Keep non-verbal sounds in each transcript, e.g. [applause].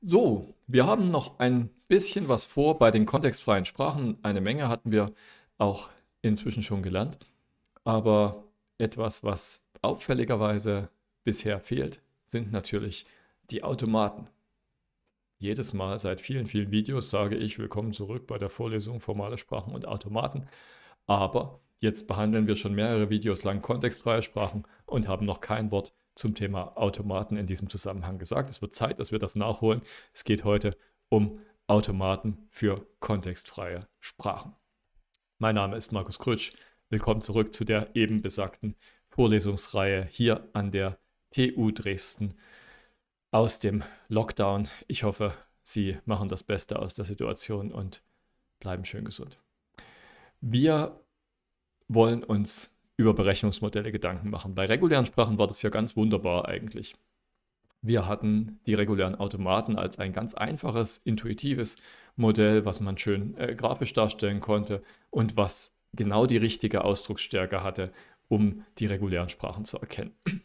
So, wir haben noch ein bisschen was vor bei den kontextfreien Sprachen. Eine Menge hatten wir auch inzwischen schon gelernt, aber etwas, was auffälligerweise bisher fehlt, sind natürlich die Automaten. Jedes Mal seit vielen, vielen Videos sage ich willkommen zurück bei der Vorlesung formale Sprachen und Automaten, aber jetzt behandeln wir schon mehrere Videos lang kontextfreie Sprachen und haben noch kein Wort zum Thema Automaten in diesem Zusammenhang gesagt. Es wird Zeit, dass wir das nachholen. Es geht heute um Automaten für kontextfreie Sprachen. Mein Name ist Markus Krütsch. Willkommen zurück zu der eben besagten Vorlesungsreihe hier an der TU Dresden aus dem Lockdown. Ich hoffe, Sie machen das Beste aus der Situation und bleiben schön gesund. Wir wollen uns über Berechnungsmodelle Gedanken machen. Bei regulären Sprachen war das ja ganz wunderbar eigentlich. Wir hatten die regulären Automaten als ein ganz einfaches, intuitives Modell, was man schön äh, grafisch darstellen konnte und was genau die richtige Ausdrucksstärke hatte, um die regulären Sprachen zu erkennen. [clears throat]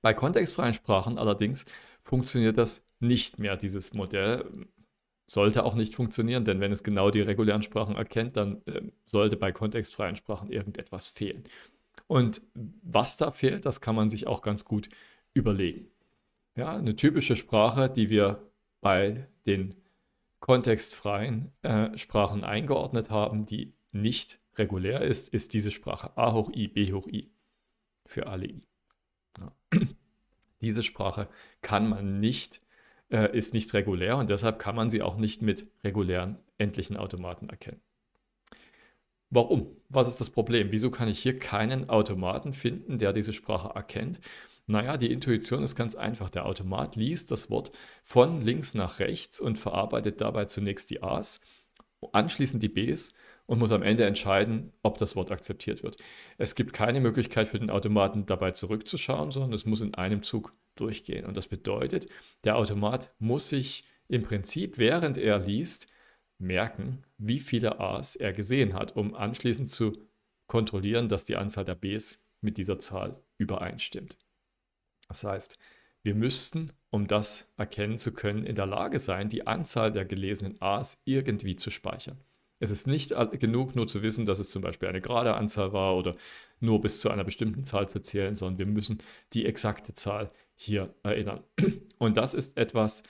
Bei kontextfreien Sprachen allerdings funktioniert das nicht mehr, dieses Modell. Sollte auch nicht funktionieren, denn wenn es genau die regulären Sprachen erkennt, dann äh, sollte bei kontextfreien Sprachen irgendetwas fehlen. Und was da fehlt, das kann man sich auch ganz gut überlegen. Ja, eine typische Sprache, die wir bei den kontextfreien äh, Sprachen eingeordnet haben, die nicht regulär ist, ist diese Sprache A hoch I, B hoch I für alle I. Ja. [clears throat] Diese Sprache kann man nicht, äh, ist nicht regulär und deshalb kann man sie auch nicht mit regulären endlichen Automaten erkennen. Warum? Was ist das Problem? Wieso kann ich hier keinen Automaten finden, der diese Sprache erkennt? Naja, die Intuition ist ganz einfach. Der Automat liest das Wort von links nach rechts und verarbeitet dabei zunächst die A's, anschließend die B's und muss am Ende entscheiden, ob das Wort akzeptiert wird. Es gibt keine Möglichkeit für den Automaten dabei zurückzuschauen, sondern es muss in einem Zug durchgehen. Und das bedeutet, der Automat muss sich im Prinzip, während er liest, merken, wie viele A's er gesehen hat, um anschließend zu kontrollieren, dass die Anzahl der B's mit dieser Zahl übereinstimmt. Das heißt, wir müssten, um das erkennen zu können, in der Lage sein, die Anzahl der gelesenen A's irgendwie zu speichern. Es ist nicht genug, nur zu wissen, dass es zum Beispiel eine gerade Anzahl war oder nur bis zu einer bestimmten Zahl zu zählen, sondern wir müssen die exakte Zahl hier erinnern. Und das ist etwas,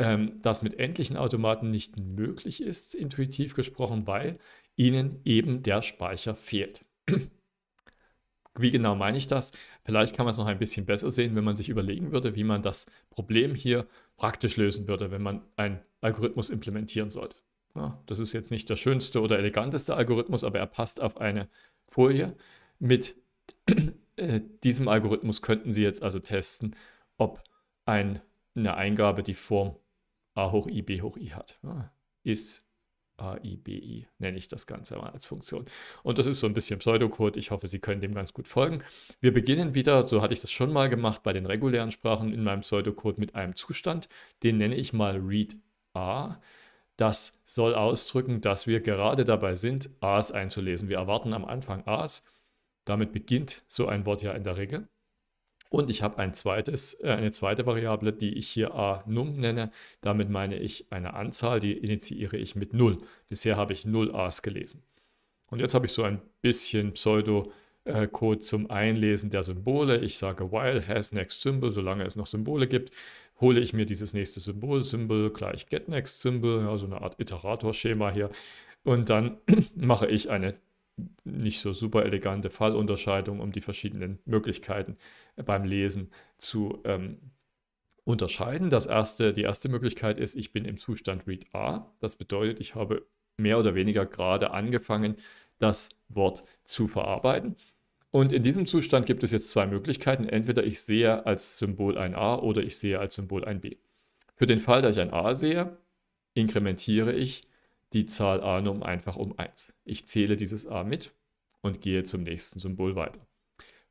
ähm, das mit endlichen Automaten nicht möglich ist, intuitiv gesprochen, weil ihnen eben der Speicher fehlt. [clears throat] Wie genau meine ich das? Vielleicht kann man es noch ein bisschen besser sehen, wenn man sich überlegen würde, wie man das Problem hier praktisch lösen würde, wenn man einen Algorithmus implementieren sollte. Ja, das ist jetzt nicht der schönste oder eleganteste Algorithmus, aber er passt auf eine Folie. Mit [clears throat] äh, diesem Algorithmus könnten Sie jetzt also testen, ob ein, eine Eingabe die Form a hoch i b hoch i hat. Ja, ist a i b i, nenne ich das Ganze mal als Funktion. Und das ist so ein bisschen Pseudocode. Ich hoffe, Sie können dem ganz gut folgen. Wir beginnen wieder, so hatte ich das schon mal gemacht bei den regulären Sprachen in meinem Pseudocode mit einem Zustand. Den nenne ich mal read a. Das soll ausdrücken, dass wir gerade dabei sind, A's einzulesen. Wir erwarten am Anfang A's. Damit beginnt so ein Wort ja in der Regel. Und ich habe ein zweites, äh, eine zweite Variable, die ich hier a num nenne. Damit meine ich eine Anzahl, die initiiere ich mit 0. Bisher habe ich 0 a's gelesen. Und jetzt habe ich so ein bisschen Pseudo-Code äh, zum Einlesen der Symbole. Ich sage while has next symbol, solange es noch Symbole gibt, hole ich mir dieses nächste Symbol, Symbol gleich get next symbol, also eine Art Iteratorschema hier. Und dann [clears throat] mache ich eine nicht so super elegante Fallunterscheidung, um die verschiedenen Möglichkeiten äh, beim Lesen zu ähm, unterscheiden. Das erste, die erste Möglichkeit ist, ich bin im Zustand Read A. Das bedeutet, ich habe mehr oder weniger gerade angefangen, das Wort zu verarbeiten. Und in diesem Zustand gibt es jetzt zwei Möglichkeiten. Entweder ich sehe als Symbol ein A oder ich sehe als Symbol ein B. Für den Fall, dass ich ein A sehe, inkrementiere ich die Zahl a nun einfach um 1. Ich zähle dieses A mit und gehe zum nächsten Symbol weiter.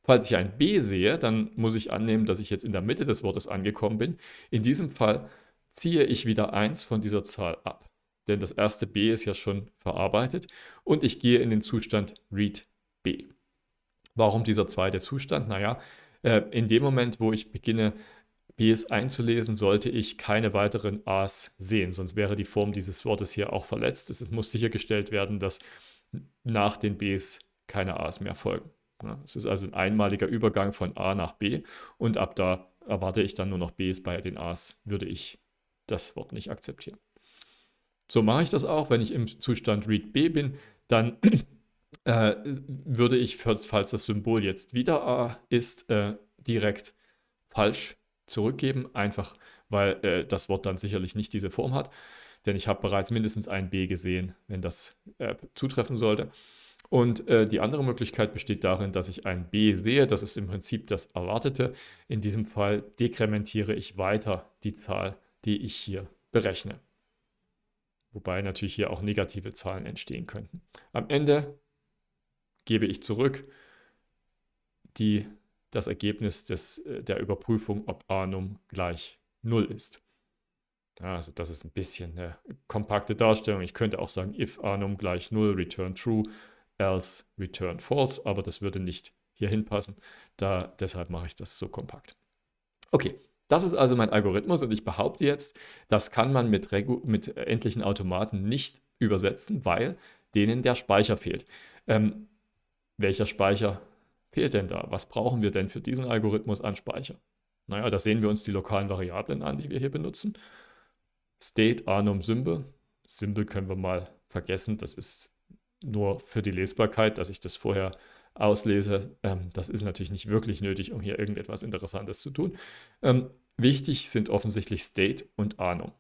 Falls ich ein B sehe, dann muss ich annehmen, dass ich jetzt in der Mitte des Wortes angekommen bin. In diesem Fall ziehe ich wieder 1 von dieser Zahl ab, denn das erste B ist ja schon verarbeitet und ich gehe in den Zustand Read B. Warum dieser zweite Zustand? Naja, äh, in dem Moment, wo ich beginne, Bs einzulesen, sollte ich keine weiteren As sehen, sonst wäre die Form dieses Wortes hier auch verletzt. Es muss sichergestellt werden, dass nach den Bs keine As mehr folgen. Es ist also ein einmaliger Übergang von A nach B und ab da erwarte ich dann nur noch Bs. Bei den As würde ich das Wort nicht akzeptieren. So mache ich das auch, wenn ich im Zustand Read B bin, dann [clears throat] äh, würde ich, falls das Symbol jetzt wieder A ist, äh, direkt falsch zurückgeben, einfach weil äh, das Wort dann sicherlich nicht diese Form hat. Denn ich habe bereits mindestens ein B gesehen, wenn das äh, zutreffen sollte. Und äh, die andere Möglichkeit besteht darin, dass ich ein B sehe. Das ist im Prinzip das Erwartete. In diesem Fall dekrementiere ich weiter die Zahl, die ich hier berechne. Wobei natürlich hier auch negative Zahlen entstehen könnten. Am Ende gebe ich zurück die das Ergebnis des, äh, der Überprüfung, ob Anum gleich 0 ist. Also das ist ein bisschen eine kompakte Darstellung. Ich könnte auch sagen, if Anum gleich 0, return true, else return false, aber das würde nicht hier hinpassen. Da, deshalb mache ich das so kompakt. Okay, das ist also mein Algorithmus und ich behaupte jetzt, das kann man mit, Regu mit äh, endlichen Automaten nicht übersetzen, weil denen der Speicher fehlt. Ähm, welcher Speicher fehlt denn da? Was brauchen wir denn für diesen Algorithmus an Speicher? Naja, da sehen wir uns die lokalen Variablen an, die wir hier benutzen. State, Anum, Symbol. Symbol können wir mal vergessen. Das ist nur für die Lesbarkeit, dass ich das vorher auslese. Ähm, das ist natürlich nicht wirklich nötig, um hier irgendetwas Interessantes zu tun. Ähm, wichtig sind offensichtlich State und Anum.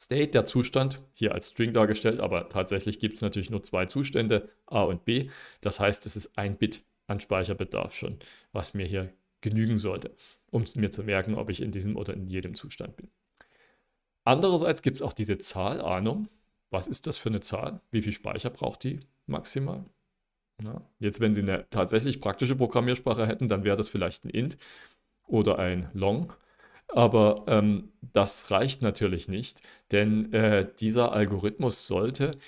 State, der Zustand, hier als String dargestellt, aber tatsächlich gibt es natürlich nur zwei Zustände, A und B. Das heißt, es ist ein Bit an Speicherbedarf schon, was mir hier genügen sollte, um mir zu merken, ob ich in diesem oder in jedem Zustand bin. Andererseits gibt es auch diese Zahlahnung. Was ist das für eine Zahl? Wie viel Speicher braucht die maximal? Na, jetzt, wenn Sie eine tatsächlich praktische Programmiersprache hätten, dann wäre das vielleicht ein int oder ein long. Aber ähm, das reicht natürlich nicht, denn äh, dieser Algorithmus sollte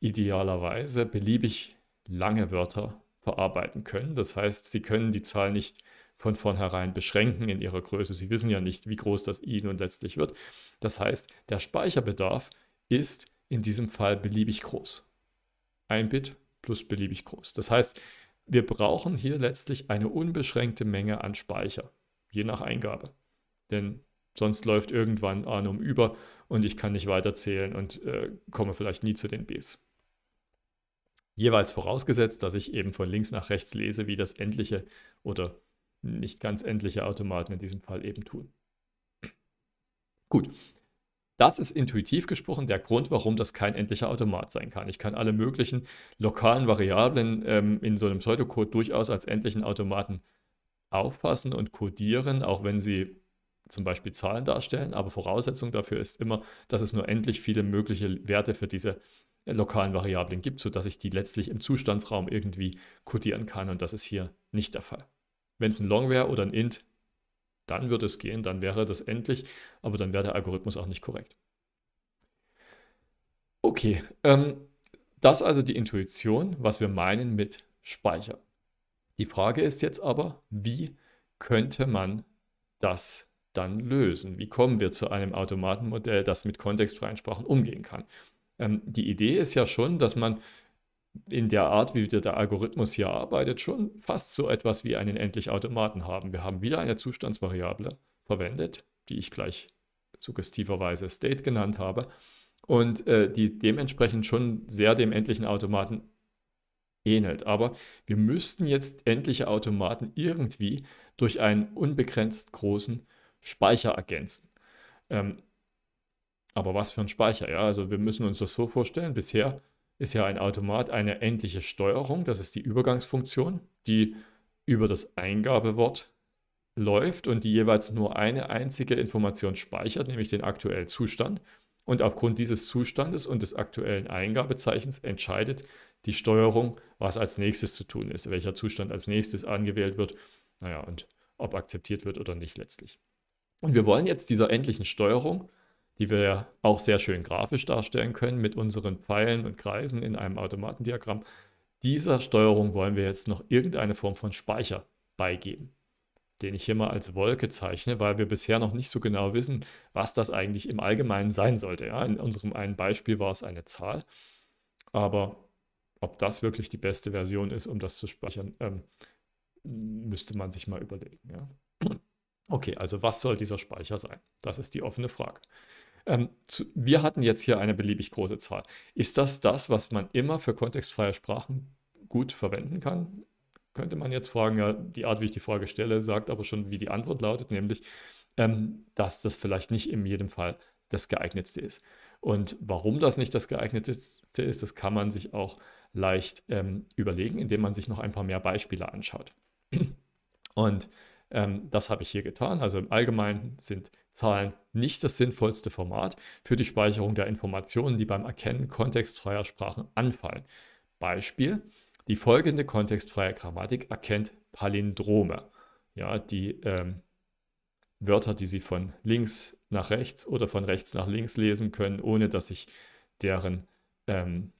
idealerweise beliebig lange Wörter verarbeiten können. Das heißt, sie können die Zahl nicht von vornherein beschränken in ihrer Größe. Sie wissen ja nicht, wie groß das i nun letztlich wird. Das heißt, der Speicherbedarf ist in diesem Fall beliebig groß. Ein Bit plus beliebig groß. Das heißt, wir brauchen hier letztlich eine unbeschränkte Menge an Speicher, je nach Eingabe. Denn sonst läuft irgendwann Anum über und ich kann nicht weiterzählen und äh, komme vielleicht nie zu den Bs. Jeweils vorausgesetzt, dass ich eben von links nach rechts lese, wie das endliche oder nicht ganz endliche Automaten in diesem Fall eben tun. Gut, das ist intuitiv gesprochen der Grund, warum das kein endlicher Automat sein kann. Ich kann alle möglichen lokalen Variablen ähm, in so einem Pseudocode durchaus als endlichen Automaten auffassen und codieren, auch wenn sie zum Beispiel Zahlen darstellen. Aber Voraussetzung dafür ist immer, dass es nur endlich viele mögliche Werte für diese lokalen Variablen gibt, sodass ich die letztlich im Zustandsraum irgendwie codieren kann und das ist hier nicht der Fall. Wenn es ein Long wäre oder ein Int, dann würde es gehen, dann wäre das endlich, aber dann wäre der Algorithmus auch nicht korrekt. Okay, ähm, das also die Intuition, was wir meinen mit Speicher. Die Frage ist jetzt aber, wie könnte man das dann lösen? Wie kommen wir zu einem Automatenmodell, das mit kontextfreien Sprachen umgehen kann? ähm, die Idee ist ja schon, dass man in der Art, wie der Algorithmus hier arbeitet, schon fast so etwas wie einen endlich Automaten haben. Wir haben wieder eine Zustandsvariable verwendet, die ich gleich suggestiverweise State genannt habe und äh, die dementsprechend schon sehr dem endlichen Automaten ähnelt. Aber wir müssten jetzt endliche Automaten irgendwie durch einen unbegrenzt großen Speicher ergänzen. Ähm, aber was für ein Speicher, ja. Also wir müssen uns das so vorstellen. Bisher ist ja ein Automat eine endliche Steuerung. Das ist die Übergangsfunktion, die über das Eingabewort läuft und die jeweils nur eine einzige Information speichert, nämlich den aktuellen Zustand. Und aufgrund dieses Zustandes und des aktuellen Eingabezeichens entscheidet die Steuerung, was als nächstes zu tun ist, welcher Zustand als nächstes angewählt wird, naja, und ob akzeptiert wird oder nicht letztlich. Und wir wollen jetzt dieser endlichen Steuerung die wir auch sehr schön grafisch darstellen können mit unseren Pfeilen und Kreisen in einem Automatendiagramm. Dieser Steuerung wollen wir jetzt noch irgendeine Form von Speicher beigeben, den ich hier mal als Wolke zeichne, weil wir bisher noch nicht so genau wissen, was das eigentlich im Allgemeinen sein sollte. Ja, in unserem einen Beispiel war es eine Zahl, aber ob das wirklich die beste Version ist, um das zu speichern, ähm, müsste man sich mal überlegen. Ja. Okay, also was soll dieser Speicher sein? Das ist die offene Frage. Ähm, zu, wir hatten jetzt hier eine beliebig große Zahl. Ist das das, was man immer für kontextfreie Sprachen gut verwenden kann? Könnte man jetzt fragen, ja, die Art, wie ich die Frage stelle, sagt aber schon, wie die Antwort lautet, nämlich, ähm, dass das vielleicht nicht in jedem Fall das geeignetste ist. Und warum das nicht das geeignetste ist, das kann man sich auch leicht ähm, überlegen, indem man sich noch ein paar mehr Beispiele anschaut. Und ähm, das habe ich hier getan. Also im Allgemeinen sind Zahlen nicht das sinnvollste Format für die Speicherung der Informationen, die beim Erkennen kontextfreier Sprachen anfallen. Beispiel, die folgende kontextfreie Grammatik erkennt Palindrome, ja, die ähm, Wörter, die Sie von links nach rechts oder von rechts nach links lesen können, ohne dass sich deren ähm,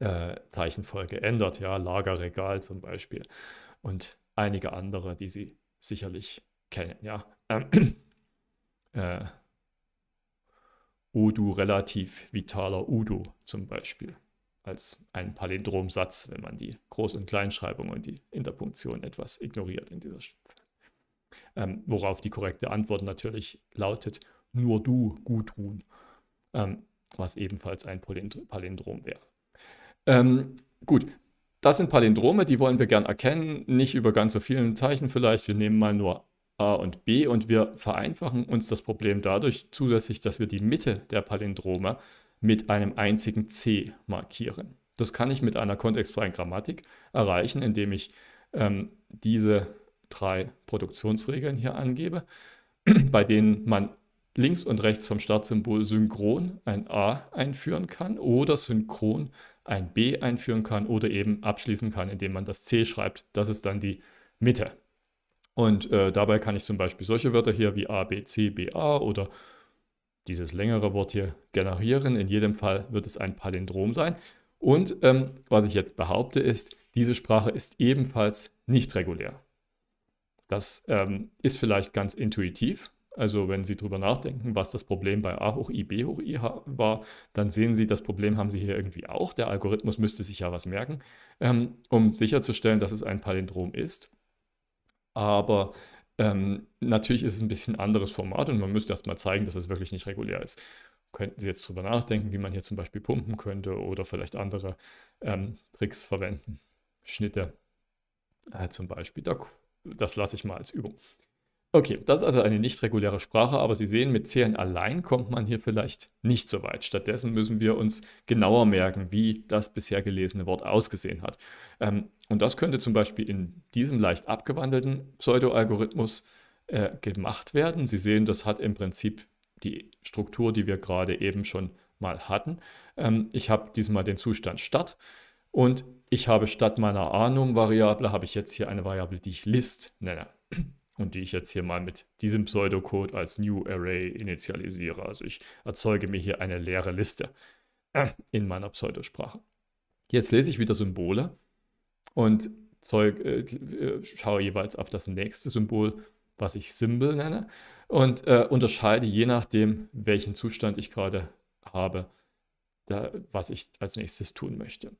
äh, Zeichenfolge ändert, ja, Lagerregal zum Beispiel. Und einige andere, die Sie sicherlich kennen. Ja. Ähm, [clears throat] äh, Udo relativ vitaler Udo zum Beispiel als ein Palindromsatz, wenn man die Groß- und Kleinschreibung und die Interpunktion etwas ignoriert in dieser Stelle. ähm, Worauf die korrekte Antwort natürlich lautet, nur du, Gudrun, ähm, was ebenfalls ein Palindrom wäre. Ähm, gut, das sind Palindrome, die wollen wir gern erkennen, nicht über ganz so vielen Zeichen vielleicht. Wir nehmen mal nur A und B und wir vereinfachen uns das Problem dadurch zusätzlich, dass wir die Mitte der Palindrome mit einem einzigen C markieren. Das kann ich mit einer kontextfreien Grammatik erreichen, indem ich ähm, diese drei Produktionsregeln hier angebe, [clears throat] bei denen man links und rechts vom Startsymbol synchron ein A einführen kann oder synchron ein B einführen kann oder eben abschließen kann, indem man das C schreibt. Das ist dann die Mitte. Und äh, dabei kann ich zum Beispiel solche Wörter hier wie A, B, C, B, A oder dieses längere Wort hier generieren. In jedem Fall wird es ein Palindrom sein. Und ähm, was ich jetzt behaupte ist, diese Sprache ist ebenfalls nicht regulär. Das ähm, ist vielleicht ganz intuitiv, also wenn Sie drüber nachdenken, was das Problem bei a hoch i, b hoch i war, dann sehen Sie, das Problem haben Sie hier irgendwie auch. Der Algorithmus müsste sich ja was merken, ähm, um sicherzustellen, dass es ein Palindrom ist. Aber ähm, natürlich ist es ein bisschen anderes Format und man müsste erst mal zeigen, dass es wirklich nicht regulär ist. Könnten Sie jetzt drüber nachdenken, wie man hier zum Beispiel pumpen könnte oder vielleicht andere ähm, Tricks verwenden. Schnitte äh, zum Beispiel. Da, das lasse ich mal als Übung. Okay, das ist also eine nicht reguläre Sprache, aber Sie sehen, mit Zählen allein kommt man hier vielleicht nicht so weit. Stattdessen müssen wir uns genauer merken, wie das bisher gelesene Wort ausgesehen hat. Ähm, und das könnte zum Beispiel in diesem leicht abgewandelten Pseudo-Algorithmus äh, gemacht werden. Sie sehen, das hat im Prinzip die Struktur, die wir gerade eben schon mal hatten. Ähm, ich habe diesmal den Zustand Stadt und ich habe statt meiner Ahnung-Variable, habe ich jetzt hier eine Variable, die ich List nenne und die ich jetzt hier mal mit diesem Pseudocode als New Array initialisiere. Also ich erzeuge mir hier eine leere Liste äh, in meiner Pseudosprache. Jetzt lese ich wieder Symbole und Zeug, äh, äh, schaue jeweils auf das nächste Symbol, was ich Symbol nenne, und äh, unterscheide je nachdem, welchen Zustand ich gerade habe, da, was ich als nächstes tun möchte.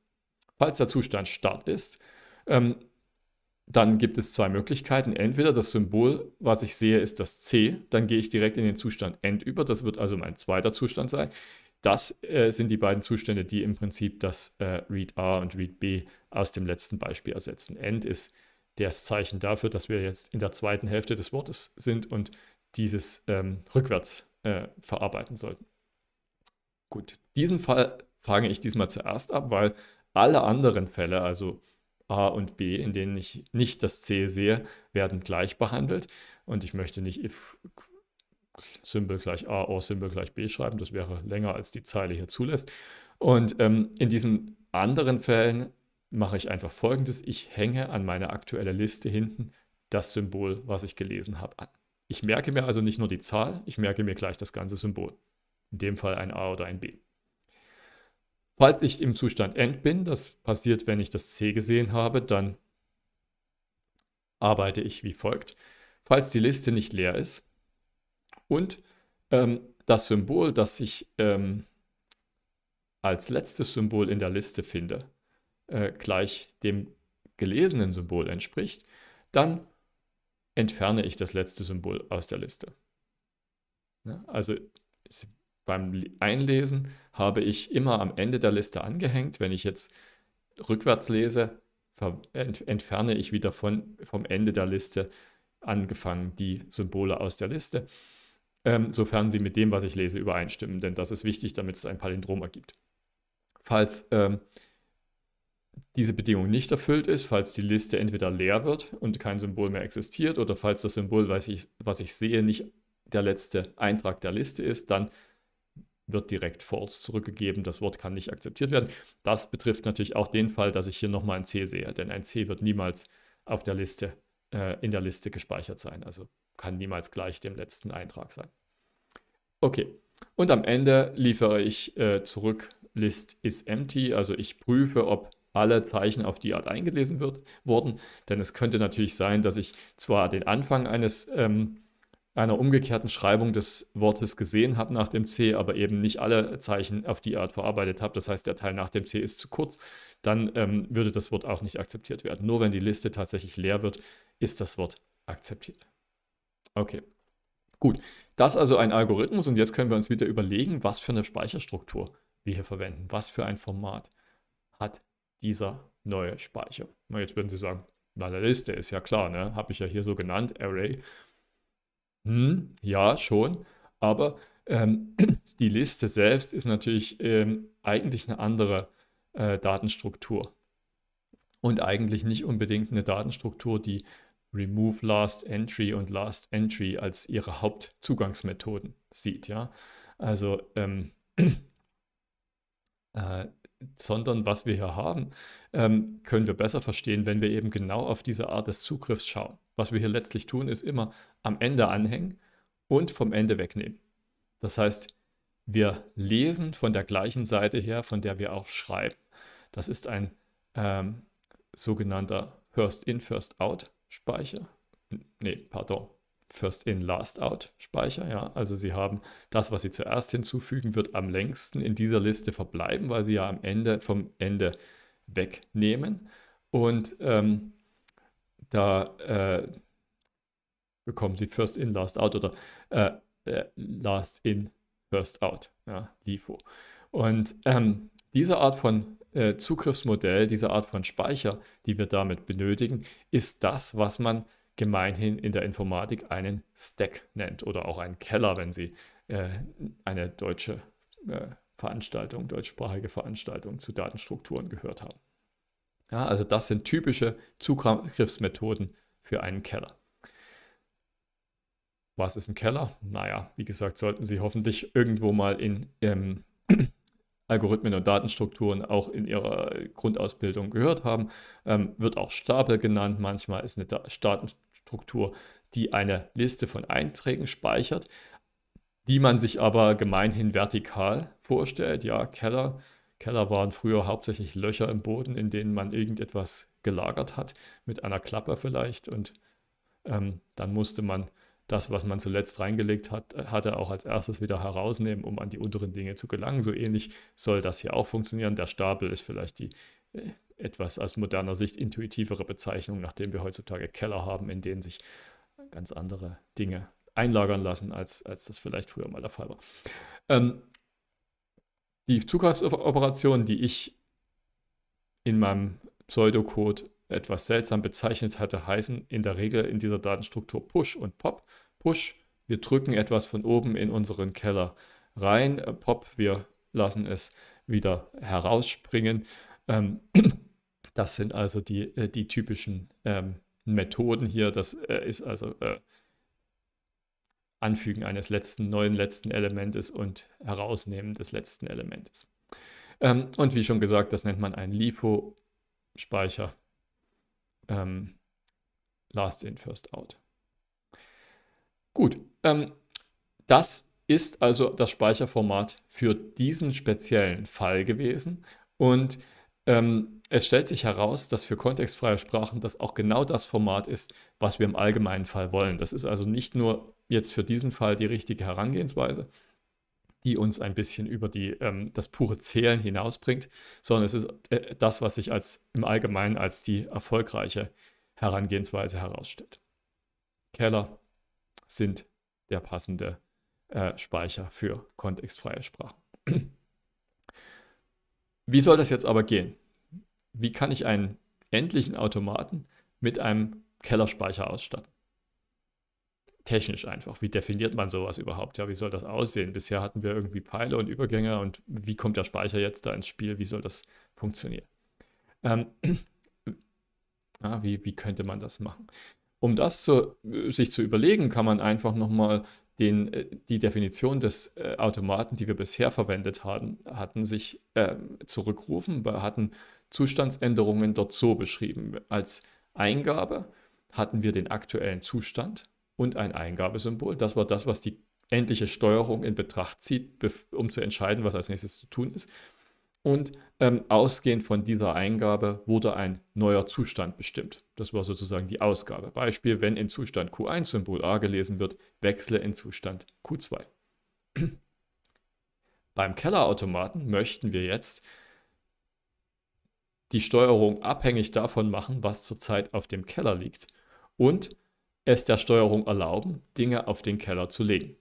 Falls der Zustand Start ist, ähm, dann gibt es zwei Möglichkeiten. Entweder das Symbol, was ich sehe, ist das C, dann gehe ich direkt in den Zustand End über, das wird also mein zweiter Zustand sein. Das äh, sind die beiden Zustände, die im Prinzip das äh, Read A und Read B aus dem letzten Beispiel ersetzen. End ist das Zeichen dafür, dass wir jetzt in der zweiten Hälfte des Wortes sind und dieses ähm, rückwärts äh, verarbeiten sollten. Gut, diesen Fall fange ich diesmal zuerst ab, weil alle anderen Fälle, also A und B, in denen ich nicht das C sehe, werden gleich behandelt. Und ich möchte nicht if Symbol gleich A, or Symbol gleich B schreiben. Das wäre länger, als die Zeile hier zulässt. Und ähm, in diesen anderen Fällen mache ich einfach folgendes. Ich hänge an meine aktuelle Liste hinten das Symbol, was ich gelesen habe, an. Ich merke mir also nicht nur die Zahl, ich merke mir gleich das ganze Symbol. In dem Fall ein A oder ein B. Falls ich im Zustand End bin, das passiert, wenn ich das C gesehen habe, dann arbeite ich wie folgt. Falls die Liste nicht leer ist und ähm, das Symbol, das ich ähm, als letztes Symbol in der Liste finde, äh, gleich dem gelesenen Symbol entspricht, dann entferne ich das letzte Symbol aus der Liste. Ja, also es beim Einlesen habe ich immer am Ende der Liste angehängt. Wenn ich jetzt rückwärts lese, ent entferne ich wieder von, vom Ende der Liste angefangen die Symbole aus der Liste, ähm, sofern sie mit dem, was ich lese, übereinstimmen. Denn das ist wichtig, damit es ein Palindrom ergibt. Falls ähm, diese Bedingung nicht erfüllt ist, falls die Liste entweder leer wird und kein Symbol mehr existiert oder falls das Symbol, was ich, was ich sehe, nicht der letzte Eintrag der Liste ist, dann wird direkt false zurückgegeben. Das Wort kann nicht akzeptiert werden. Das betrifft natürlich auch den Fall, dass ich hier nochmal ein C sehe, denn ein C wird niemals auf der Liste, äh, in der Liste gespeichert sein. Also kann niemals gleich dem letzten Eintrag sein. Okay, und am Ende liefere ich äh, zurück List is empty, also ich prüfe, ob alle Zeichen auf die Art eingelesen wird, wurden, denn es könnte natürlich sein, dass ich zwar den Anfang eines ähm, einer umgekehrten Schreibung des Wortes gesehen habe nach dem C, aber eben nicht alle Zeichen auf die Art verarbeitet habe, das heißt der Teil nach dem C ist zu kurz, dann ähm, würde das Wort auch nicht akzeptiert werden. Nur wenn die Liste tatsächlich leer wird, ist das Wort akzeptiert. Okay, gut. Das also ein Algorithmus und jetzt können wir uns wieder überlegen, was für eine Speicherstruktur wir hier verwenden, was für ein Format hat dieser neue Speicher. jetzt würden Sie sagen, na, der Liste ist ja klar, ne? habe ich ja hier so genannt, Array. Hm, ja, schon. Aber, ähm, [clears throat] die Liste selbst ist natürlich, ähm, eigentlich eine andere, äh, Datenstruktur. Und eigentlich nicht unbedingt eine Datenstruktur, die remove last entry und last entry als ihre Hauptzugangsmethoden sieht, ja. Also, ähm, [clears throat] äh sondern was wir hier haben, ähm, können wir besser verstehen, wenn wir eben genau auf diese Art des Zugriffs schauen. Was wir hier letztlich tun, ist immer am Ende anhängen und vom Ende wegnehmen. Das heißt, wir lesen von der gleichen Seite her, von der wir auch schreiben. Das ist ein ähm, sogenannter First-in, First-out-Speicher. Nee, pardon, First in, Last out Speicher. Ja? Also sie haben das, was sie zuerst hinzufügen, wird am längsten in dieser Liste verbleiben, weil sie ja am Ende vom Ende wegnehmen. Und ähm, da äh, bekommen sie First in, Last out oder äh, äh, Last in, First out, ja? LIFO. Und ähm, diese Art von äh, Zugriffsmodell, diese Art von Speicher, die wir damit benötigen, ist das, was man gemeinhin in der Informatik einen Stack nennt oder auch einen Keller, wenn Sie äh, eine deutsche äh, Veranstaltung, deutschsprachige Veranstaltung zu Datenstrukturen gehört haben. Ja, also das sind typische Zugriffsmethoden für einen Keller. Was ist ein Keller? Naja, wie gesagt, sollten Sie hoffentlich irgendwo mal in ähm, [clears throat] Algorithmen und Datenstrukturen auch in ihrer Grundausbildung gehört haben. Ähm, wird auch Stapel genannt. Manchmal ist eine da Staten Struktur, die eine Liste von Einträgen speichert, die man sich aber gemeinhin vertikal vorstellt. Ja, Keller, Keller waren früher hauptsächlich Löcher im Boden, in denen man irgendetwas gelagert hat, mit einer Klappe vielleicht. Und ähm, dann musste man das, was man zuletzt reingelegt hat, äh, hatte, auch als erstes wieder herausnehmen, um an die unteren Dinge zu gelangen. So ähnlich soll das hier auch funktionieren. Der Stapel ist vielleicht die äh, etwas aus moderner Sicht intuitivere Bezeichnung, nachdem wir heutzutage Keller haben, in denen sich ganz andere Dinge einlagern lassen, als, als das vielleicht früher mal der Fall war. Ähm, die Zugriffsoperation, die ich in meinem Pseudocode etwas seltsam bezeichnet hatte, heißen in der Regel in dieser Datenstruktur Push und Pop. Push, wir drücken etwas von oben in unseren Keller rein. Äh, Pop, wir lassen es wieder herausspringen. Ähm, das sind also die, äh, die typischen ähm, Methoden hier. Das äh, ist also äh, Anfügen eines letzten, neuen letzten Elementes und Herausnehmen des letzten Elementes. Ähm, und wie schon gesagt, das nennt man einen LIFO-Speicher. Ähm, last in, first out. Gut, ähm, das ist also das Speicherformat für diesen speziellen Fall gewesen. Und ähm, es stellt sich heraus, dass für kontextfreie Sprachen das auch genau das Format ist, was wir im allgemeinen Fall wollen. Das ist also nicht nur jetzt für diesen Fall die richtige Herangehensweise, die uns ein bisschen über die, ähm, das pure Zählen hinausbringt, sondern es ist äh, das, was sich als, im Allgemeinen als die erfolgreiche Herangehensweise herausstellt. Keller sind der passende äh, Speicher für kontextfreie Sprachen. Wie soll das jetzt aber gehen? Wie kann ich einen endlichen Automaten mit einem Kellerspeicher ausstatten? Technisch einfach. Wie definiert man sowas überhaupt? Ja, wie soll das aussehen? Bisher hatten wir irgendwie Pfeile und Übergänge und wie kommt der Speicher jetzt da ins Spiel? Wie soll das funktionieren? Ähm, [clears throat] ah, wie, wie könnte man das machen? Um das zu, sich zu überlegen, kann man einfach nochmal den, äh, die Definition des äh, Automaten, die wir bisher verwendet haben, hatten sich äh, zurückrufen. hatten Zustandsänderungen dort so beschrieben. Als Eingabe hatten wir den aktuellen Zustand und ein Eingabesymbol. Das war das, was die endliche Steuerung in Betracht zieht, um zu entscheiden, was als nächstes zu tun ist und ähm, ausgehend von dieser Eingabe wurde ein neuer Zustand bestimmt. Das war sozusagen die Ausgabe. Beispiel, wenn in Zustand Q1 Symbol A gelesen wird, wechsle in Zustand Q2. [clears throat] Beim Kellerautomaten möchten wir jetzt die Steuerung abhängig davon machen, was zurzeit auf dem Keller liegt und es der Steuerung erlauben, Dinge auf den Keller zu legen.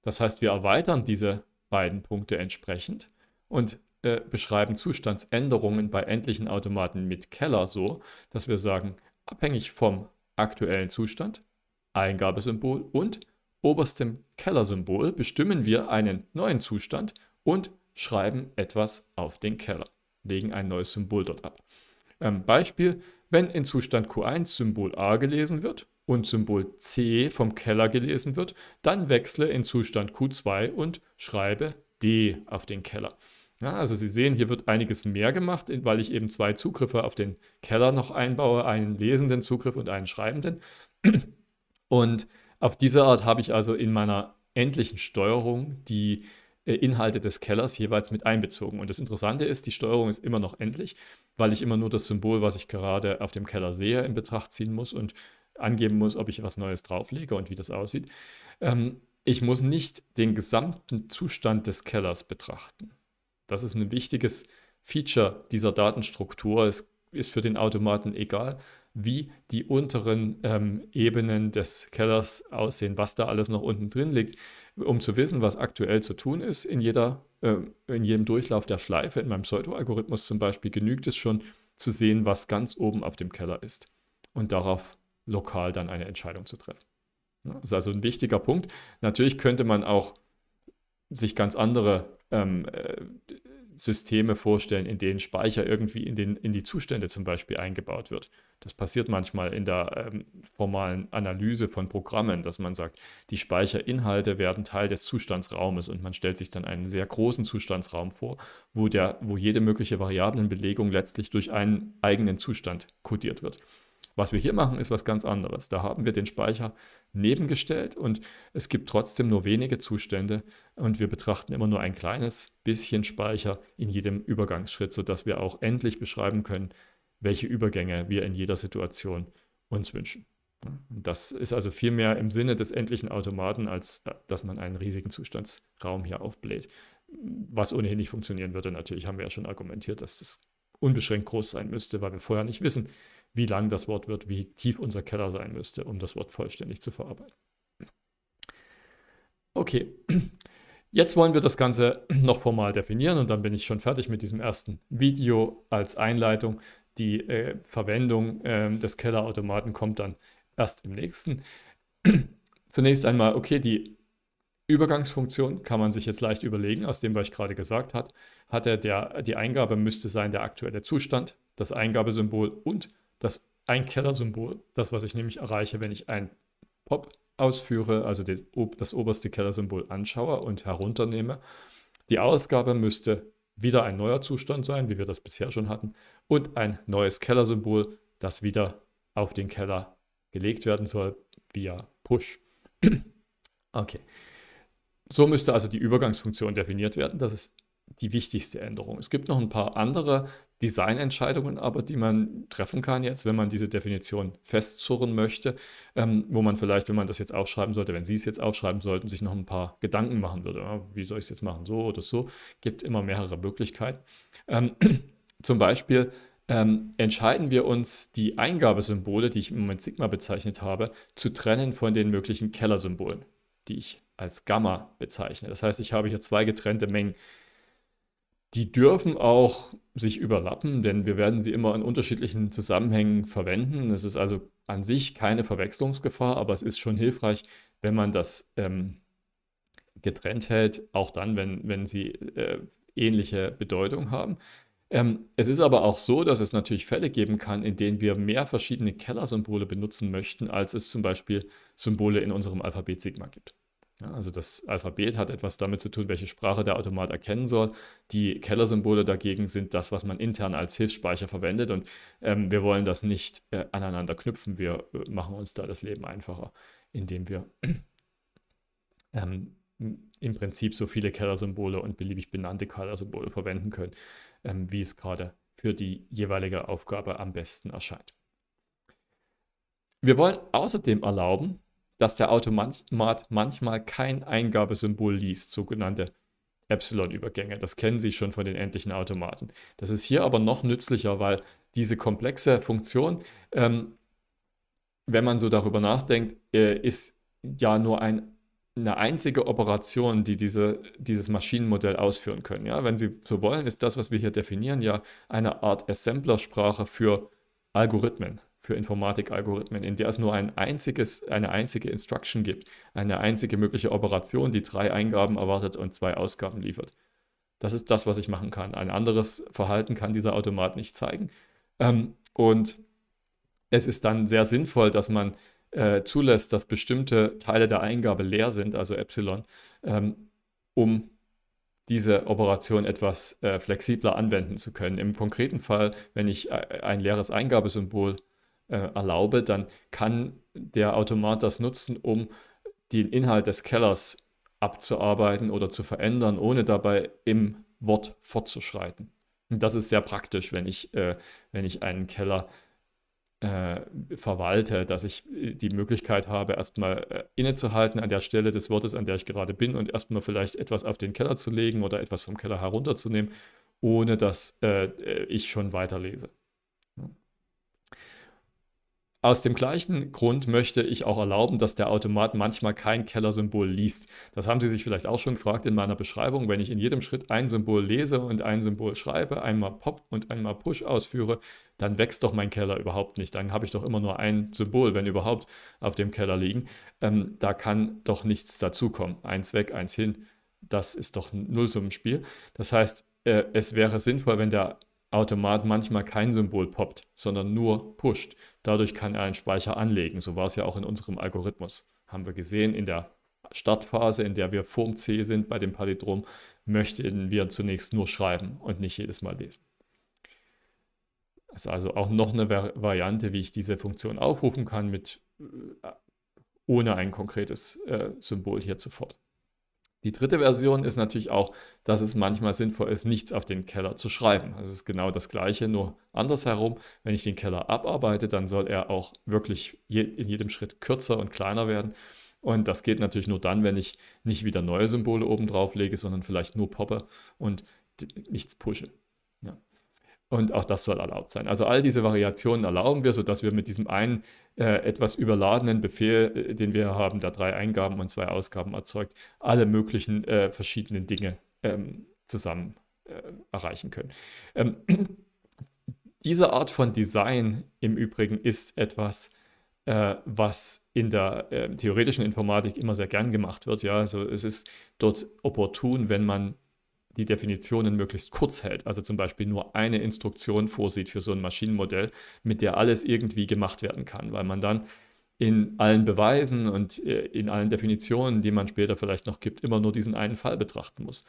Das heißt, wir erweitern diese beiden Punkte entsprechend und äh, beschreiben Zustandsänderungen bei endlichen Automaten mit Keller so, dass wir sagen, abhängig vom aktuellen Zustand, Eingabesymbol und oberstem Kellersymbol bestimmen wir einen neuen Zustand und schreiben etwas auf den Keller, legen ein neues Symbol dort ab. Ähm, Beispiel, wenn in Zustand Q1 Symbol A gelesen wird und Symbol C vom Keller gelesen wird, dann wechsle in Zustand Q2 und schreibe D auf den Keller. Ja, also Sie sehen, hier wird einiges mehr gemacht, weil ich eben zwei Zugriffe auf den Keller noch einbaue, einen lesenden Zugriff und einen schreibenden. [clears throat] Und auf diese Art habe ich also in meiner endlichen Steuerung die äh, Inhalte des Kellers jeweils mit einbezogen. Und das Interessante ist, die Steuerung ist immer noch endlich, weil ich immer nur das Symbol, was ich gerade auf dem Keller sehe, in Betracht ziehen muss und angeben muss, ob ich was Neues drauflege und wie das aussieht. Ähm, ich muss nicht den gesamten Zustand des Kellers betrachten. Das ist ein wichtiges Feature dieser Datenstruktur. Es ist für den Automaten egal, wie die unteren ähm, Ebenen des Kellers aussehen, was da alles noch unten drin liegt, um zu wissen, was aktuell zu tun ist. In, jeder, ähm, in jedem Durchlauf der Schleife, in meinem Pseudo-Algorithmus zum Beispiel, genügt es schon zu sehen, was ganz oben auf dem Keller ist und darauf lokal dann eine Entscheidung zu treffen. Das ist also ein wichtiger Punkt. Natürlich könnte man auch sich ganz andere ähm, äh, Systeme vorstellen, in denen Speicher irgendwie in, den, in die Zustände zum Beispiel eingebaut wird. Das passiert manchmal in der ähm, formalen Analyse von Programmen, dass man sagt, die Speicherinhalte werden Teil des Zustandsraumes und man stellt sich dann einen sehr großen Zustandsraum vor, wo, der, wo jede mögliche Variablenbelegung letztlich durch einen eigenen Zustand kodiert wird. Was wir hier machen, ist was ganz anderes. Da haben wir den Speicher nebengestellt und es gibt trotzdem nur wenige Zustände und wir betrachten immer nur ein kleines bisschen Speicher in jedem Übergangsschritt, sodass wir auch endlich beschreiben können, welche Übergänge wir in jeder Situation uns wünschen. Das ist also viel mehr im Sinne des endlichen Automaten, als äh, dass man einen riesigen Zustandsraum hier aufbläht. Was ohnehin nicht funktionieren würde, natürlich haben wir ja schon argumentiert, dass das unbeschränkt groß sein müsste, weil wir vorher nicht wissen, wie lang das Wort wird, wie tief unser Keller sein müsste, um das Wort vollständig zu verarbeiten. Okay, jetzt wollen wir das Ganze noch formal definieren und dann bin ich schon fertig mit diesem ersten Video als Einleitung. Die äh, Verwendung äh, des Kellerautomaten kommt dann erst im nächsten. Zunächst einmal, okay, die Übergangsfunktion kann man sich jetzt leicht überlegen, aus dem, was ich gerade gesagt habe, hatte der, die Eingabe müsste sein der aktuelle Zustand, das Eingabesymbol und das ein Kellersymbol, das, was ich nämlich erreiche, wenn ich ein Pop ausführe, also das, das oberste Kellersymbol anschaue und herunternehme. Die Ausgabe müsste wieder ein neuer Zustand sein, wie wir das bisher schon hatten, und ein neues Kellersymbol, das wieder auf den Keller gelegt werden soll via Push. [clears throat] okay. So müsste also die Übergangsfunktion definiert werden. Das ist die wichtigste Änderung. Es gibt noch ein paar andere Designentscheidungen, aber die man treffen kann jetzt, wenn man diese Definition festzurren möchte, ähm, wo man vielleicht, wenn man das jetzt aufschreiben sollte, wenn Sie es jetzt aufschreiben sollten, sich noch ein paar Gedanken machen würde. Ja, ah, wie soll ich es jetzt machen? So oder so. Gibt immer mehrere Möglichkeiten. Ähm, [clears throat] zum Beispiel ähm, entscheiden wir uns, die Eingabesymbole, die ich im Moment Sigma bezeichnet habe, zu trennen von den möglichen Kellersymbolen, die ich als Gamma bezeichne. Das heißt, ich habe hier zwei getrennte Mengen. Die dürfen auch sich überlappen, denn wir werden sie immer in unterschiedlichen Zusammenhängen verwenden. Es ist also an sich keine Verwechslungsgefahr, aber es ist schon hilfreich, wenn man das ähm, getrennt hält, auch dann, wenn, wenn sie äh, ähnliche Bedeutung haben. Ähm, es ist aber auch so, dass es natürlich Fälle geben kann, in denen wir mehr verschiedene Kellersymbole benutzen möchten, als es zum Beispiel Symbole in unserem Alphabet Sigma gibt. Ja, also das Alphabet hat etwas damit zu tun, welche Sprache der Automat erkennen soll. Die Kellersymbole dagegen sind das, was man intern als Hilfsspeicher verwendet. Und ähm, wir wollen das nicht äh, aneinander knüpfen. Wir äh, machen uns da das Leben einfacher, indem wir [clears throat] ähm, im Prinzip so viele Kellersymbole und beliebig benannte Kellersymbole verwenden können, ähm, wie es gerade für die jeweilige Aufgabe am besten erscheint. Wir wollen außerdem erlauben, dass der Automat manchmal kein Eingabesymbol liest, sogenannte Epsilon-Übergänge. Das kennen Sie schon von den endlichen Automaten. Das ist hier aber noch nützlicher, weil diese komplexe Funktion, ähm, wenn man so darüber nachdenkt, äh, ist ja nur ein, eine einzige Operation, die diese, dieses Maschinenmodell ausführen können. Ja? Wenn Sie so wollen, ist das, was wir hier definieren, ja eine Art Assemblersprache für Algorithmen für Informatikalgorithmen, in der es nur ein einziges, eine einzige Instruction gibt, eine einzige mögliche Operation, die drei Eingaben erwartet und zwei Ausgaben liefert. Das ist das, was ich machen kann. Ein anderes Verhalten kann dieser Automat nicht zeigen. Ähm, und es ist dann sehr sinnvoll, dass man äh, zulässt, dass bestimmte Teile der Eingabe leer sind, also Epsilon, ähm, um diese Operation etwas äh, flexibler anwenden zu können. Im konkreten Fall, wenn ich äh, ein leeres Eingabesymbol äh, erlaube, dann kann der Automat das nutzen, um den Inhalt des Kellers abzuarbeiten oder zu verändern, ohne dabei im Wort fortzuschreiten. Und das ist sehr praktisch, wenn ich, äh, wenn ich einen Keller äh, verwalte, dass ich äh, die Möglichkeit habe, erstmal äh, innezuhalten an der Stelle des Wortes, an der ich gerade bin und erstmal vielleicht etwas auf den Keller zu legen oder etwas vom Keller herunterzunehmen, ohne dass äh, äh ich schon weiterlese. Aus dem gleichen Grund möchte ich auch erlauben, dass der Automat manchmal kein Kellersymbol liest. Das haben Sie sich vielleicht auch schon gefragt in meiner Beschreibung. Wenn ich in jedem Schritt ein Symbol lese und ein Symbol schreibe, einmal Pop und einmal Push ausführe, dann wächst doch mein Keller überhaupt nicht. Dann habe ich doch immer nur ein Symbol, wenn überhaupt, auf dem Keller liegen. Ähm, da kann doch nichts dazukommen. Eins weg, eins hin. Das ist doch ein Nullsummenspiel. Das heißt, äh, es wäre sinnvoll, wenn der Automat manchmal kein Symbol poppt, sondern nur pusht. Dadurch kann er einen Speicher anlegen. So war es ja auch in unserem Algorithmus. Haben wir gesehen in der Startphase, in der wir vorm C sind bei dem Palindrom, möchten wir zunächst nur schreiben und nicht jedes Mal lesen. Das ist also auch noch eine Variante, wie ich diese Funktion aufrufen kann, mit, äh, ohne ein konkretes äh, Symbol hier zu fordern. Die dritte Version ist natürlich auch, dass es manchmal sinnvoll ist, nichts auf den Keller zu schreiben. Es ist genau das Gleiche, nur andersherum. Wenn ich den Keller abarbeite, dann soll er auch wirklich je, in jedem Schritt kürzer und kleiner werden. Und das geht natürlich nur dann, wenn ich nicht wieder neue Symbole oben drauf lege, sondern vielleicht nur poppe und nichts pushe. Und auch das soll erlaubt sein. Also all diese Variationen erlauben wir, sodass wir mit diesem einen äh, etwas überladenen Befehl, äh, den wir haben, da drei Eingaben und zwei Ausgaben erzeugt, alle möglichen äh, verschiedenen Dinge ähm, zusammen äh, erreichen können. Ähm, [clears throat] diese Art von Design im Übrigen ist etwas, äh, was in der äh, theoretischen Informatik immer sehr gern gemacht wird. Ja, also es ist dort opportun, wenn man die Definitionen möglichst kurz hält, also zum Beispiel nur eine Instruktion vorsieht für so ein Maschinenmodell, mit der alles irgendwie gemacht werden kann, weil man dann in allen Beweisen und äh, in allen Definitionen, die man später vielleicht noch gibt, immer nur diesen einen Fall betrachten muss.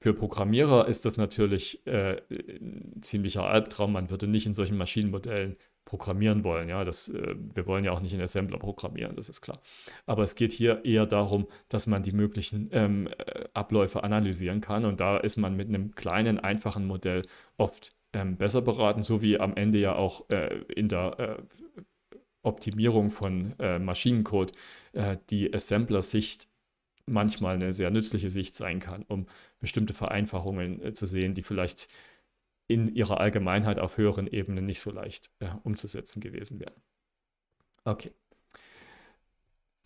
Für Programmierer ist das natürlich äh, ein ziemlicher Albtraum. Man würde nicht in solchen Maschinenmodellen programmieren wollen. Ja, das, äh, wir wollen ja auch nicht in Assembler programmieren, das ist klar. Aber es geht hier eher darum, dass man die möglichen ähm, äh, Abläufe analysieren kann und da ist man mit einem kleinen, einfachen Modell oft ähm, besser beraten, so wie am Ende ja auch äh, in der äh, Optimierung von äh, Maschinencode die Assembler-Sicht manchmal eine sehr nützliche Sicht sein kann, um bestimmte Vereinfachungen zu sehen, die vielleicht in ihrer Allgemeinheit auf höheren Ebenen nicht so leicht äh, umzusetzen gewesen wären. Okay.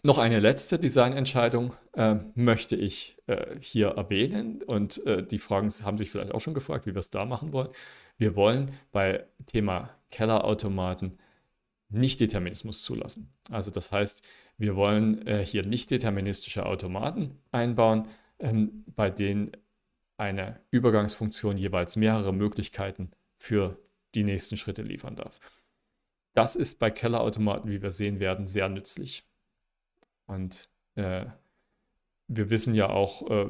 Noch eine letzte Designentscheidung äh, möchte ich äh, hier erwähnen und äh, die Fragen haben sich vielleicht auch schon gefragt, wie wir es da machen wollen. Wir wollen bei Thema Kellerautomaten nicht Determinismus zulassen. Also das heißt, wir wollen äh, hier nicht deterministische Automaten einbauen, ähm, bei denen eine Übergangsfunktion jeweils mehrere Möglichkeiten für die nächsten Schritte liefern darf. Das ist bei Kellerautomaten, wie wir sehen werden, sehr nützlich. Und äh, wir wissen ja auch äh,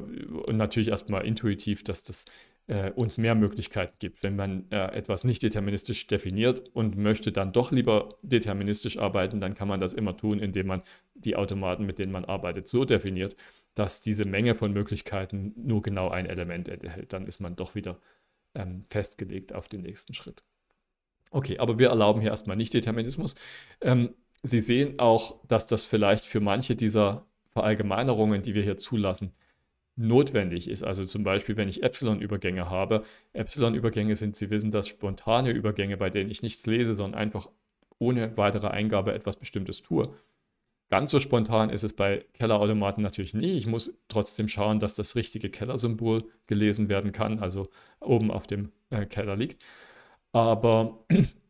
natürlich erstmal intuitiv, dass das äh, uns mehr Möglichkeiten gibt. Wenn man äh, etwas nicht deterministisch definiert und möchte dann doch lieber deterministisch arbeiten, dann kann man das immer tun, indem man die Automaten, mit denen man arbeitet, so definiert, dass diese Menge von Möglichkeiten nur genau ein Element enthält. Dann ist man doch wieder ähm, festgelegt auf den nächsten Schritt. Okay, aber wir erlauben hier erstmal nicht Determinismus. Ähm, Sie sehen auch, dass das vielleicht für manche dieser Verallgemeinerungen, die wir hier zulassen, notwendig ist. Also zum Beispiel, wenn ich Epsilon-Übergänge habe. Epsilon-Übergänge sind, Sie wissen das, spontane Übergänge, bei denen ich nichts lese, sondern einfach ohne weitere Eingabe etwas Bestimmtes tue. Ganz so spontan ist es bei Kellerautomaten natürlich nicht. Ich muss trotzdem schauen, dass das richtige Kellersymbol gelesen werden kann, also oben auf dem äh, Keller liegt. Aber [clears throat]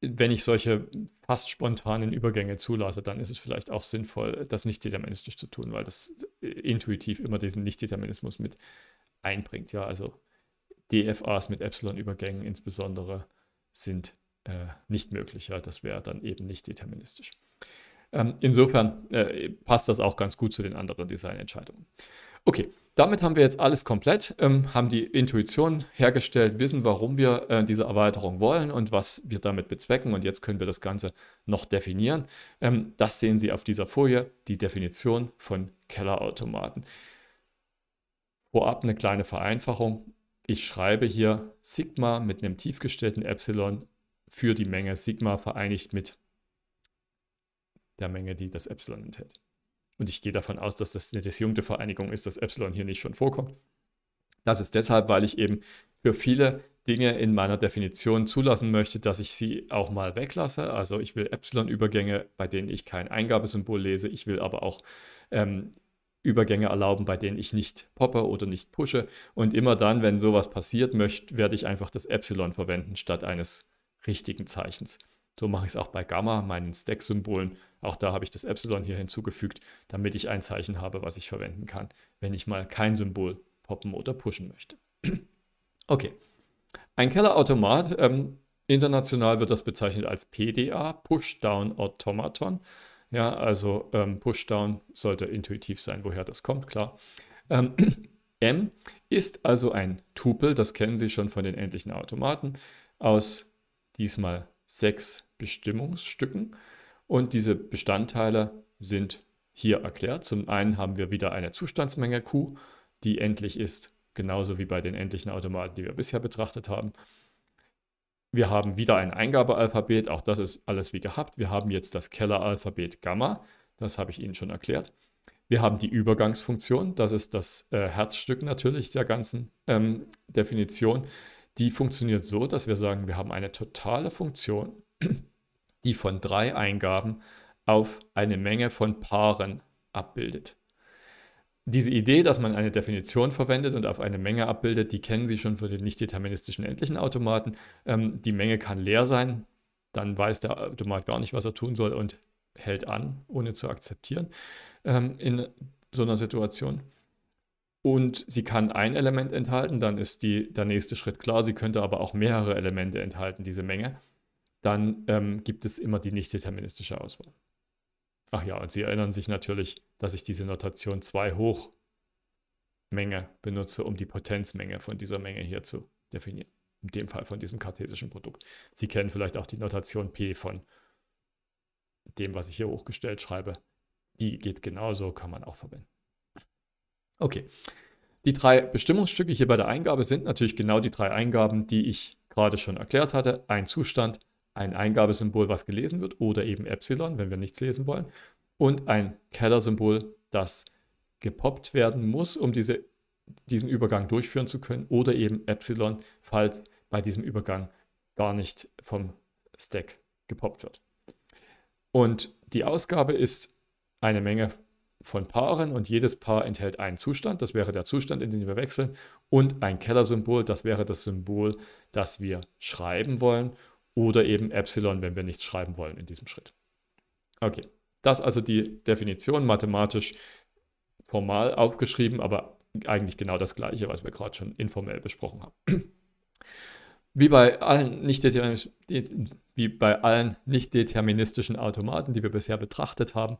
wenn ich solche fast spontanen Übergänge zulasse, dann ist es vielleicht auch sinnvoll, das nicht deterministisch zu tun, weil das äh, intuitiv immer diesen Nicht-Determinismus mit einbringt. Ja, also DFAs mit Epsilon-Übergängen insbesondere sind äh, nicht möglich. Ja, das wäre dann eben nicht deterministisch. Ähm, insofern äh, passt das auch ganz gut zu den anderen Designentscheidungen. Okay, damit haben wir jetzt alles komplett, ähm, haben die Intuition hergestellt, wissen, warum wir äh, diese Erweiterung wollen und was wir damit bezwecken. Und jetzt können wir das Ganze noch definieren. Ähm, das sehen Sie auf dieser Folie, die Definition von Kellerautomaten. Vorab eine kleine Vereinfachung. Ich schreibe hier Sigma mit einem tiefgestellten Epsilon für die Menge Sigma vereinigt mit der Menge, die das Epsilon enthält. Und ich gehe davon aus, dass das eine disjunkte Vereinigung ist, dass Epsilon hier nicht schon vorkommt. Das ist deshalb, weil ich eben für viele Dinge in meiner Definition zulassen möchte, dass ich sie auch mal weglasse. Also ich will Epsilon-Übergänge, bei denen ich kein Eingabesymbol lese. Ich will aber auch ähm, Übergänge erlauben, bei denen ich nicht poppe oder nicht pushe. Und immer dann, wenn sowas passiert, möchte, werde ich einfach das Epsilon verwenden statt eines richtigen Zeichens. So mache ich es auch bei Gamma, meinen Stack-Symbolen. Auch da habe ich das Epsilon hier hinzugefügt, damit ich ein Zeichen habe, was ich verwenden kann, wenn ich mal kein Symbol poppen oder pushen möchte. [clears throat] okay. Ein Kellerautomat, ähm, international wird das bezeichnet als PDA, Pushdown Automaton. Ja, also ähm, Pushdown sollte intuitiv sein, woher das kommt, klar. Ähm, [clears throat] M ist also ein Tupel, das kennen Sie schon von den endlichen Automaten, aus diesmal sechs Bestimmungsstücken. Und diese Bestandteile sind hier erklärt. Zum einen haben wir wieder eine Zustandsmenge Q, die endlich ist, genauso wie bei den endlichen Automaten, die wir bisher betrachtet haben. Wir haben wieder ein Eingabealphabet, auch das ist alles wie gehabt. Wir haben jetzt das Kelleralphabet Gamma, das habe ich Ihnen schon erklärt. Wir haben die Übergangsfunktion, das ist das äh, Herzstück natürlich der ganzen ähm, Definition. Die funktioniert so, dass wir sagen, wir haben eine totale Funktion, [clears throat] die von drei Eingaben auf eine Menge von Paaren abbildet. Diese Idee, dass man eine Definition verwendet und auf eine Menge abbildet, die kennen Sie schon von den nicht-deterministischen endlichen Automaten. Ähm, die Menge kann leer sein, dann weiß der Automat gar nicht, was er tun soll und hält an, ohne zu akzeptieren ähm, in so einer Situation und sie kann ein Element enthalten, dann ist die, der nächste Schritt klar. Sie könnte aber auch mehrere Elemente enthalten, diese Menge. Dann ähm, gibt es immer die nicht deterministische Auswahl. Ach ja, und Sie erinnern sich natürlich, dass ich diese Notation 2 hoch Menge benutze, um die Potenzmenge von dieser Menge hier zu definieren. In dem Fall von diesem kartesischen Produkt. Sie kennen vielleicht auch die Notation P von dem, was ich hier hochgestellt schreibe. Die geht genauso, kann man auch verwenden. Okay. Die drei Bestimmungsstücke hier bei der Eingabe sind natürlich genau die drei Eingaben, die ich gerade schon erklärt hatte. Ein Zustand, ein Eingabesymbol, was gelesen wird, oder eben Epsilon, wenn wir nichts lesen wollen, und ein Keller-Symbol, das gepoppt werden muss, um diese, diesen Übergang durchführen zu können, oder eben Epsilon, falls bei diesem Übergang gar nicht vom Stack gepoppt wird. Und die Ausgabe ist eine Menge von Paaren und jedes Paar enthält einen Zustand, das wäre der Zustand, in den wir wechseln, und ein Kellersymbol, das wäre das Symbol, das wir schreiben wollen, oder eben Epsilon, wenn wir nichts schreiben wollen in diesem Schritt. Okay, das also die Definition mathematisch formal aufgeschrieben, aber eigentlich genau das gleiche, was wir gerade schon informell besprochen haben. [clears throat] Wie bei, allen nicht wie bei allen nicht deterministischen Automaten, die wir bisher betrachtet haben,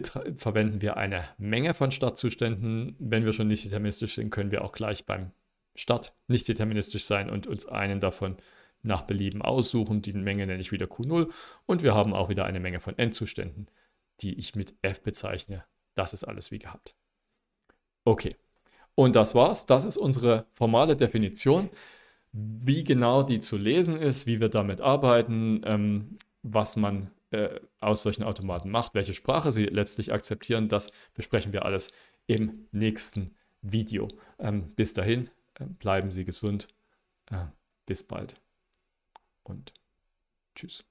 verwenden wir eine Menge von Startzuständen. Wenn wir schon nicht deterministisch sind, können wir auch gleich beim Start nicht deterministisch sein und uns einen davon nach Belieben aussuchen. Die Menge nenne ich wieder Q0 und wir haben auch wieder eine Menge von Endzuständen, die ich mit F bezeichne. Das ist alles wie gehabt. Okay, und das war's. Das ist unsere formale Definition. Wie genau die zu lesen ist, wie wir damit arbeiten, ähm, was man äh, aus solchen Automaten macht, welche Sprache sie letztlich akzeptieren, das besprechen wir alles im nächsten Video. Ähm, bis dahin, äh, bleiben Sie gesund. Äh, bis bald und tschüss.